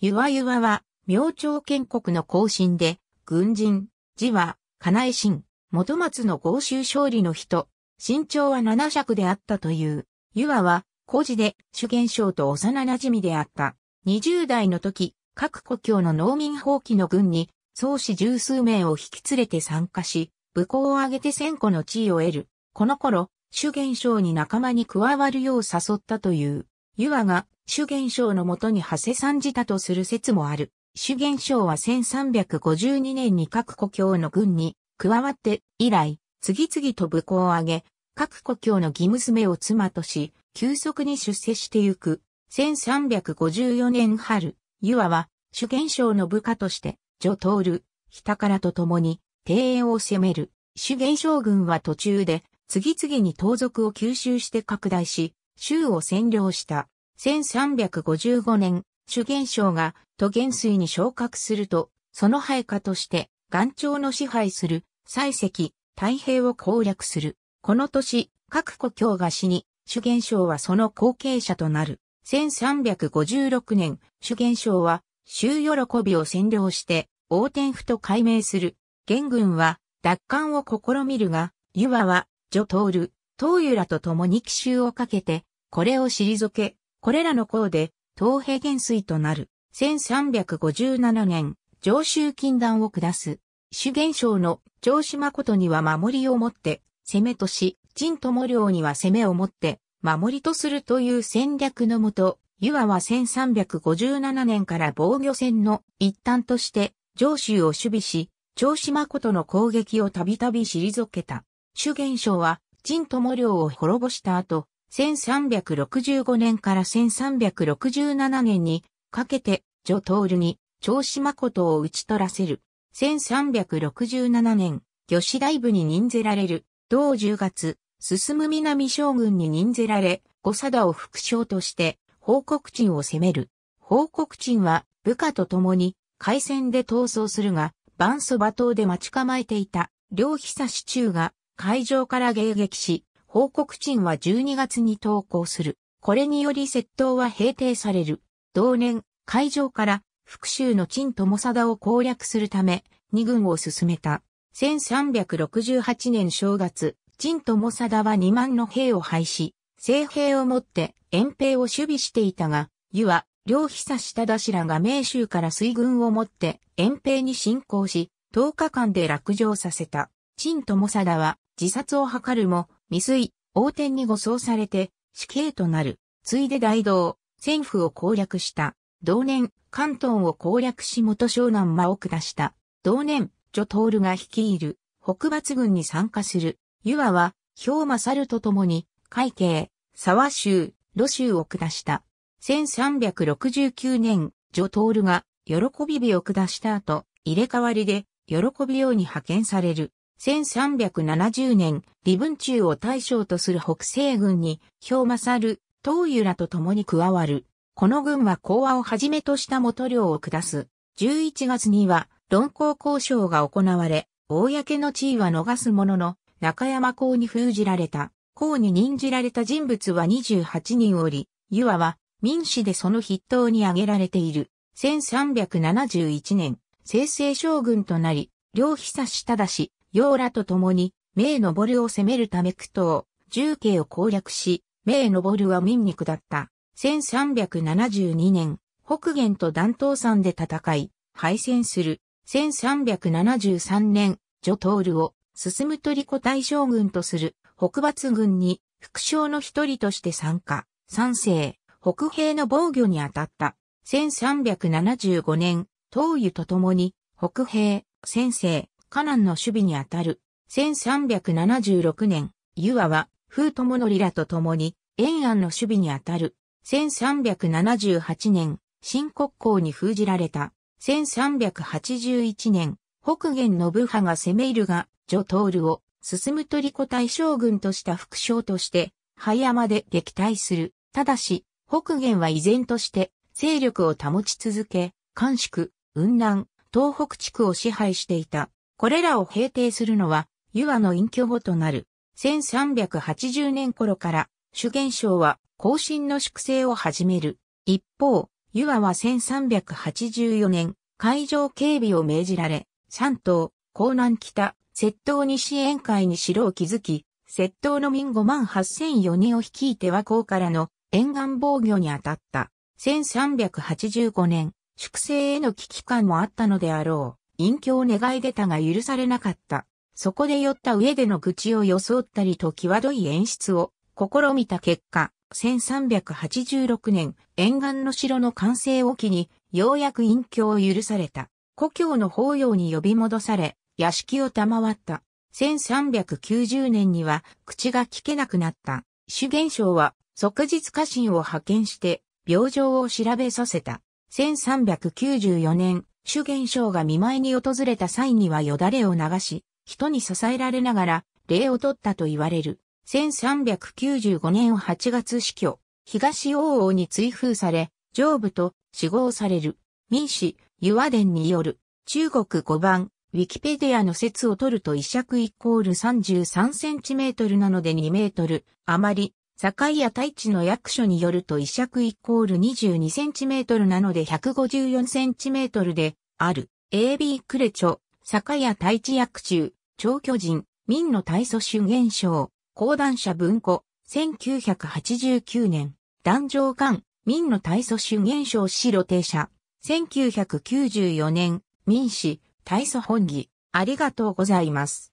ゆわゆわは、明朝建国の後進で、軍人、字は、金井新、元松の豪州勝利の人、身長は七尺であったという。ゆわは、古事で、主元将と幼馴染であった。二十代の時、各故郷の農民放棄の軍に、創始十数名を引き連れて参加し、武功を挙げて千個の地位を得る。この頃、主元将に仲間に加わるよう誘ったという。ユアが主元章のもとに派生参じたとする説もある。主元章は1352年に各故郷の軍に加わって以来、次々と武功を挙げ、各故郷の義娘を妻とし、急速に出世してゆく。1354年春、ユアは主元章の部下として、ジョトール、ヒタと共に庭園を攻める。主元将軍は途中で、次々に盗賊を吸収して拡大し、州を占領した。1355年、主元省が都元帥に昇格すると、その配下として、元朝の支配する、西石、太平を攻略する。この年、各故郷が死に、主元省はその後継者となる。1356年、主元省は、州喜びを占領して、王天府と改名する。元軍は、奪還を試みるが、湯和は、助通る。東湯らと共に奇襲をかけて、これを退け、これらの功で、東平元帥となる、1357年、上州禁断を下す。主元将の上島ことには守りをもって、攻めとし、陣友領には攻めをもって、守りとするという戦略のもと、湯和は1357年から防御戦の一端として、上州を守備し、城島ことの攻撃をたびたび退けた。主元将は、陳友良を滅ぼした後、1365年から1367年にかけて、女徹に、長子誠を打ち取らせる。1367年、魚子大部に任ぜられる。同10月、進む南将軍に任ぜられ、五貞を副将として、報告鎮を攻める。報告鎮は、部下と共に、海戦で逃走するが、万そ馬島で待ち構えていた、両久市中が、海上から迎撃し、報告陳は12月に投降する。これにより窃盗は平定される。同年、海上から復讐の陳友貞を攻略するため、二軍を進めた。1368年正月、陳友貞は2万の兵を廃し、政兵をもって遠兵を守備していたが、湯は、両久下田氏らが明州から水軍をもって遠兵に侵攻し、10日間で落城させた。陳友貞は自殺を図るも、未遂、横転に護送されて、死刑となる。ついで大道、戦府を攻略した。同年、関東を攻略し元湘南間を下した。同年、ジョトーが率いる北伐軍に参加する。湯和は、氷馬猿と共に、海慶、沢州、路州を下した。1369年、ジョトールが、喜び火を下した後、入れ替わりで、喜びように派遣される。1370年、李文中を大将とする北西軍に、兵勝、東湯らと共に加わる。この軍は講和をはじめとした元領を下す。11月には、論功交渉が行われ、公の地位は逃すものの、中山公に封じられた。公に任じられた人物は28人おり、湯和は民主でその筆頭に挙げられている。1371年、清々将軍となり、両久し忠し、楊らと共に、明昇を攻めるため苦闘、重慶を攻略し、明昇は民に下った。1372年、北元と断頭山で戦い、敗戦する。1373年、ジョトールを、進むトリコ大将軍とする、北伐軍に、副将の一人として参加、三世、北兵の防御に当たった。1375年、東湯と共に、北兵、先生、カナンの守備にあたる。1376年、ユアは、フートモノリらと共に、延安の守備にあたる。1378年、新国交に封じられた。1381年、北元の部派が攻め入るが、ジョトールを、進むトリコ大将軍とした副将として、灰山で撃退する。ただし、北元は依然として、勢力を保ち続け、関宿、雲南、東北地区を支配していた。これらを平定するのは、ユアの隠居後となる。1380年頃から、主元省は後進の粛清を始める。一方、ユアは1384年、海上警備を命じられ、山東、江南北、窃盗支援会に城を築き、窃盗の民5万8004人を率いて和光からの沿岸防御に当たった。1385年、粛清への危機感もあったのであろう。隠居を願い出たが許されなかった。そこで酔った上での愚痴を装ったりと際どい演出を試みた結果、1386年、沿岸の城の完成を機に、ようやく隠居を許された。故郷の法要に呼び戻され、屋敷を賜った。1390年には、口が聞けなくなった。主元将は、即日家臣を派遣して、病状を調べさせた。1394年、主元璋が見舞いに訪れた際にはよだれを流し、人に支えられながら、礼を取ったと言われる。1395年8月死去、東王王に追封され、上部と死亡される。民史、湯和伝による、中国5番、ウィキペディアの説を取ると一尺イコール 33cm なので 2m、あまり、境谷太一の役所によると、移尺イコール2 2トルなので1 5 4トルである。AB クレチョ、境谷太一役中、超巨人、民の大祖主現象、講談社文庫、1989年、壇上館、民の大祖主現象白停車、1994年、民史、大祖本義、ありがとうございます。